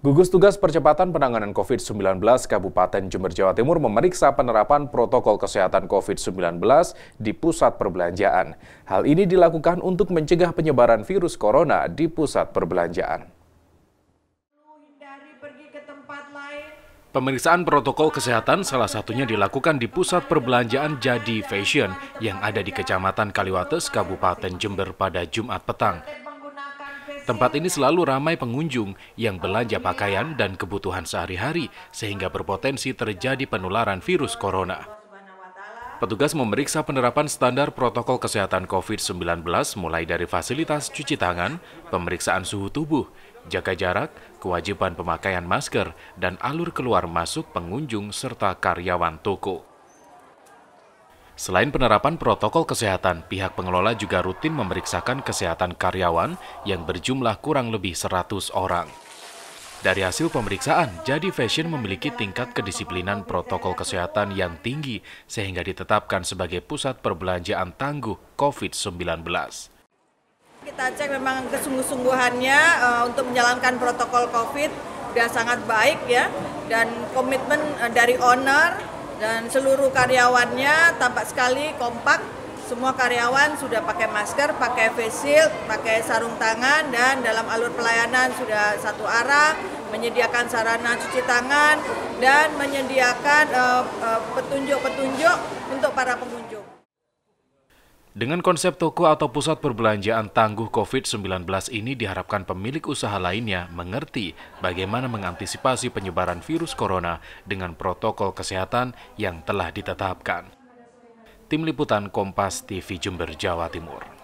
Gugus Tugas Percepatan Penanganan COVID-19 Kabupaten Jember Jawa Timur memeriksa penerapan protokol kesehatan COVID-19 di pusat perbelanjaan. Hal ini dilakukan untuk mencegah penyebaran virus corona di pusat perbelanjaan. Pemeriksaan protokol kesehatan salah satunya dilakukan di pusat perbelanjaan Jadi Fashion yang ada di Kecamatan Kaliwates, Kabupaten Jember pada Jumat petang. Tempat ini selalu ramai pengunjung yang belanja pakaian dan kebutuhan sehari-hari sehingga berpotensi terjadi penularan virus corona. Petugas memeriksa penerapan standar protokol kesehatan COVID-19 mulai dari fasilitas cuci tangan, pemeriksaan suhu tubuh, jaga jarak, kewajiban pemakaian masker, dan alur keluar masuk pengunjung serta karyawan toko. Selain penerapan protokol kesehatan, pihak pengelola juga rutin memeriksakan kesehatan karyawan yang berjumlah kurang lebih 100 orang. Dari hasil pemeriksaan, jadi fashion memiliki tingkat kedisiplinan protokol kesehatan yang tinggi sehingga ditetapkan sebagai pusat perbelanjaan tangguh COVID-19. Kita cek memang kesungguh-sungguhannya uh, untuk menjalankan protokol COVID sudah sangat baik ya dan komitmen uh, dari owner dan seluruh karyawannya tampak sekali kompak semua karyawan sudah pakai masker, pakai face shield, pakai sarung tangan dan dalam alur pelayanan sudah satu arah, menyediakan sarana cuci tangan dan menyediakan eh, eh, petunjuk-petunjuk uh, uh, untuk para pengunjung. Dengan konsep toko atau pusat perbelanjaan tangguh COVID-19 ini diharapkan pemilik usaha lainnya mengerti bagaimana mengantisipasi penyebaran virus corona dengan protokol kesehatan yang telah ditetapkan. Tim Liputan Kompas TV Jember, Jawa Timur.